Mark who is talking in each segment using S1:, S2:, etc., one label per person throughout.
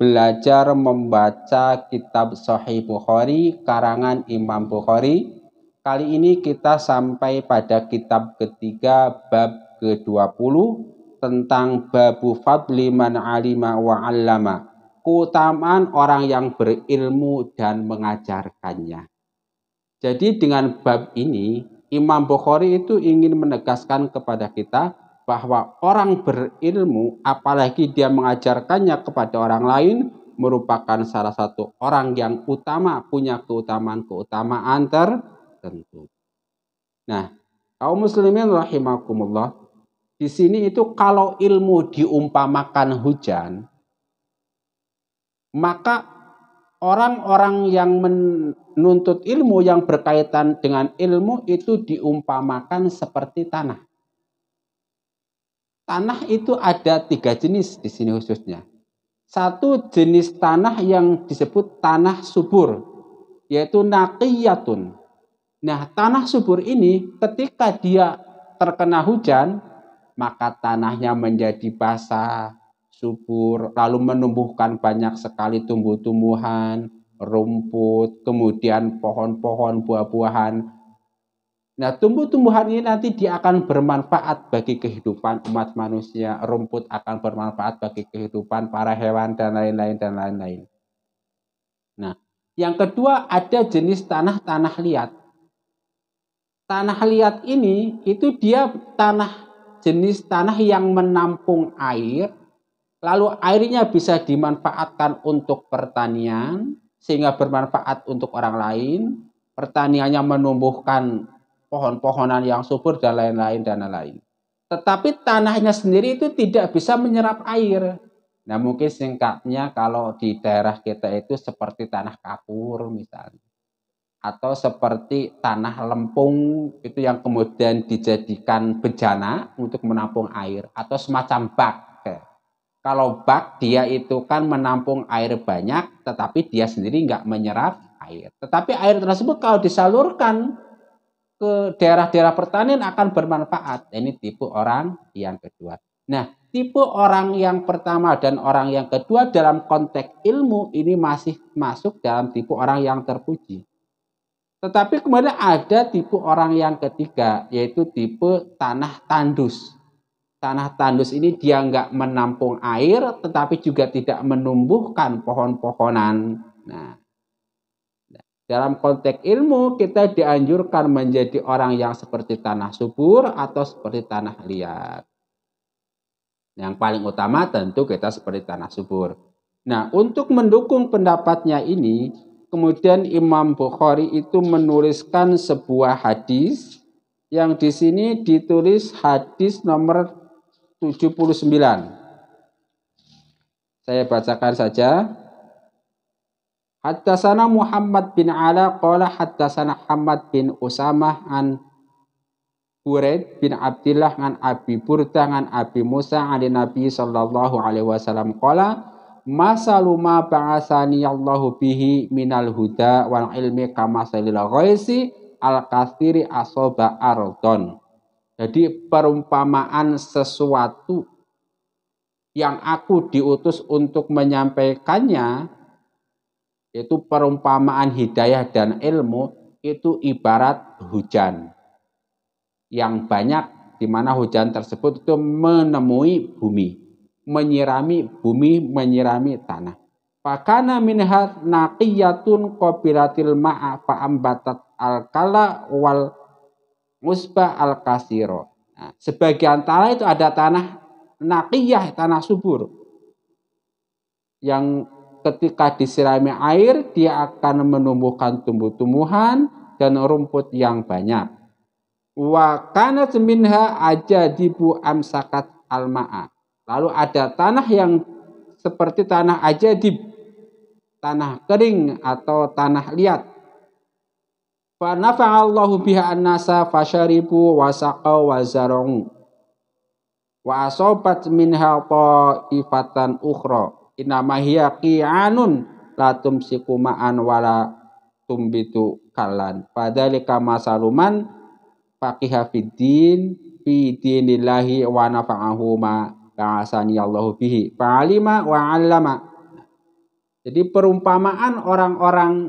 S1: belajar membaca kitab Sahih Bukhari karangan Imam Bukhari. Kali ini kita sampai pada kitab ketiga bab ke-20 tentang babu fadli man alima wa allama. Keutamaan orang yang berilmu dan mengajarkannya. Jadi dengan bab ini Imam Bukhari itu ingin menegaskan kepada kita bahwa orang berilmu, apalagi dia mengajarkannya kepada orang lain, merupakan salah satu orang yang utama, punya keutamaan-keutamaan tertentu. Nah, kaum muslimin rahimakumullah, di sini itu kalau ilmu diumpamakan hujan, maka orang-orang yang menuntut ilmu yang berkaitan dengan ilmu itu diumpamakan seperti tanah. Tanah itu ada tiga jenis di sini khususnya. Satu jenis tanah yang disebut tanah subur, yaitu naqiyatun. Nah, tanah subur ini ketika dia terkena hujan, maka tanahnya menjadi basah, subur, lalu menumbuhkan banyak sekali tumbuh-tumbuhan, rumput, kemudian pohon-pohon, buah-buahan, Nah, tumbuh-tumbuhan ini nanti dia akan bermanfaat bagi kehidupan umat manusia, rumput akan bermanfaat bagi kehidupan para hewan dan lain-lain dan lain-lain. Nah, yang kedua ada jenis tanah-tanah liat. Tanah liat ini itu dia tanah jenis tanah yang menampung air, lalu airnya bisa dimanfaatkan untuk pertanian sehingga bermanfaat untuk orang lain. Pertaniannya menumbuhkan pohon-pohonan yang subur dan lain-lain dan lain-lain. Tetapi tanahnya sendiri itu tidak bisa menyerap air. Nah mungkin singkatnya kalau di daerah kita itu seperti tanah kapur misalnya. Atau seperti tanah lempung itu yang kemudian dijadikan bejana untuk menampung air. Atau semacam bak. Kalau bak dia itu kan menampung air banyak tetapi dia sendiri nggak menyerap air. Tetapi air tersebut kalau disalurkan ke daerah-daerah pertanian akan bermanfaat. Ini tipe orang yang kedua. Nah, tipe orang yang pertama dan orang yang kedua dalam konteks ilmu ini masih masuk dalam tipe orang yang terpuji. Tetapi kemudian ada tipe orang yang ketiga, yaitu tipe tanah tandus tanah tandus ini dia nggak menampung air tetapi juga tidak menumbuhkan pohon-pohonan. Nah, dalam konteks ilmu, kita dianjurkan menjadi orang yang seperti tanah subur atau seperti tanah liat. Yang paling utama tentu kita seperti tanah subur. Nah, untuk mendukung pendapatnya ini, kemudian Imam Bukhari itu menuliskan sebuah hadis yang di sini ditulis hadis nomor 79. Saya bacakan saja. Hatta sana Muhammad bin Ala qala sana Muhammad bin Usamah an Buraid bin Abdullah an Abi Burdah an Abi Musa an Nabi sallallahu alaihi wasallam qala masalu ma ba'asani Allahu bihi minal huda wal ilmi kama salil ghaisi al kasiri asoba ardon. Jadi perumpamaan sesuatu yang aku diutus untuk menyampaikannya yaitu perumpamaan hidayah dan ilmu itu ibarat hujan yang banyak di mana hujan tersebut itu menemui bumi, menyirami bumi, menyirami tanah. Fakana minha naqiyatun qabilatil ma'a fa'ambatat al-kala wal musba al-kasiro. Nah, sebagian tanah itu ada tanah naqiyah, tanah subur. Yang ketika disirami air dia akan menumbuhkan tumbuh-tumbuhan dan rumput yang banyak. Wa kana minha dibu amsakat alma'a. Lalu ada tanah yang seperti tanah di tanah kering atau tanah liat. Fa nafa'allahu biha an-nasa fasyaribu wa saqaw wa zarung. Wa asobat minha ta'ifatan ukhra Inama hiya qi'anun la tumsiku ma'an wala tumbitu kalan. Padalika masaluman faqiha fiddin fi dinillahi wa nafa'ahu ma ba'asani Allahu bihi. Fa'alima wa 'allama. Jadi perumpamaan orang-orang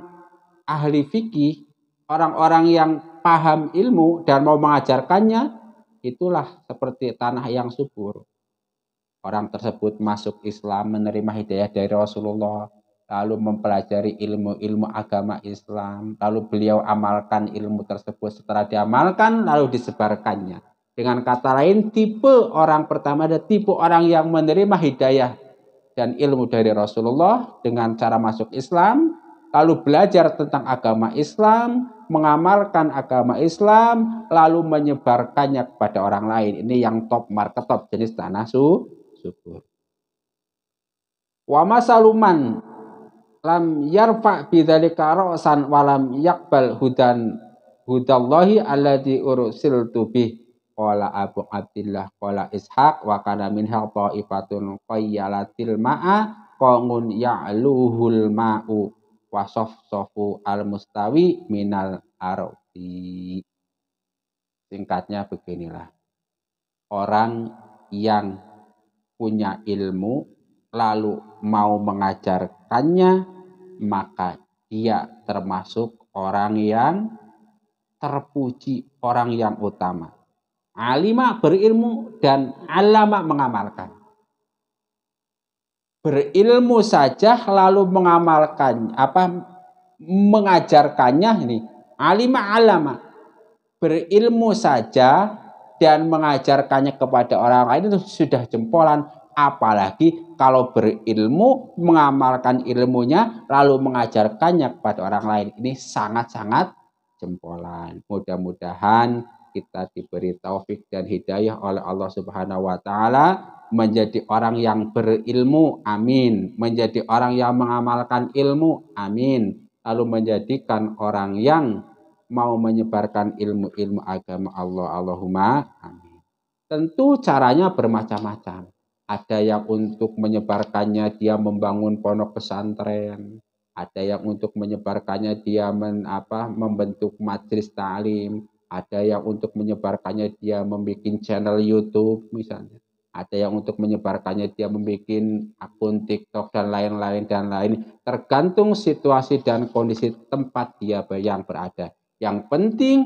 S1: ahli fikih, orang-orang yang paham ilmu dan mau mengajarkannya, itulah seperti tanah yang subur. Orang tersebut masuk Islam, menerima hidayah dari Rasulullah, lalu mempelajari ilmu-ilmu agama Islam, lalu beliau amalkan ilmu tersebut. Setelah diamalkan, lalu disebarkannya. Dengan kata lain, tipe orang pertama ada tipe orang yang menerima hidayah dan ilmu dari Rasulullah dengan cara masuk Islam, lalu belajar tentang agama Islam, mengamalkan agama Islam, lalu menyebarkannya kepada orang lain. Ini yang top market top jenis tanah su syukur. Wa masaluman lam yarfa bidzalika ra'san wa lam yaqbal hudan hudallahi alladzi ursiltu bih qala Abu Abdullah qala Ishaq wa kana min ifatun qayyalatil ma'a qangun ya'luhul ma'u wa safsafu al mustawi minal ardi singkatnya beginilah orang yang punya ilmu lalu mau mengajarkannya, maka dia termasuk orang yang terpuji, orang yang utama. Alima berilmu dan alama mengamalkan. Berilmu saja lalu mengamalkan apa mengajarkannya ini. Alima alama. Berilmu saja dan mengajarkannya kepada orang lain itu sudah jempolan apalagi kalau berilmu mengamalkan ilmunya lalu mengajarkannya kepada orang lain ini sangat-sangat jempolan mudah-mudahan kita diberi taufik dan hidayah oleh Allah Subhanahu wa taala menjadi orang yang berilmu amin menjadi orang yang mengamalkan ilmu amin lalu menjadikan orang yang mau menyebarkan ilmu-ilmu agama Allah Allahumma amin. Tentu caranya bermacam-macam. Ada yang untuk menyebarkannya dia membangun pondok pesantren, ada yang untuk menyebarkannya dia men, apa, membentuk majelis ta'lim, ada yang untuk menyebarkannya dia membuat channel YouTube misalnya ada yang untuk menyebarkannya dia membuat akun TikTok dan lain-lain dan lain tergantung situasi dan kondisi tempat dia yang berada yang penting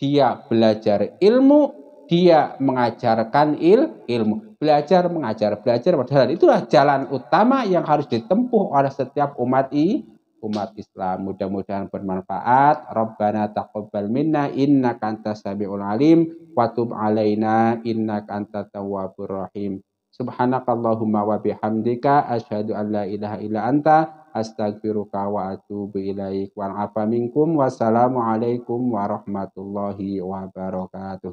S1: dia belajar ilmu, dia mengajarkan il, ilmu. Belajar, mengajar, belajar, berjalan. Itulah jalan utama yang harus ditempuh oleh setiap umat i, umat Islam. Mudah-mudahan bermanfaat. Rabbana taqabbal minna innaka antas samiul alim wa tub alaina innaka antat tawwabur rahim. Subhanakallahumma wa bihamdika asyhadu an la ilaha illa anta astaghfiruka wa atubu ilaik wa afa minkum wassalamu alaikum warahmatullahi wabarakatuh.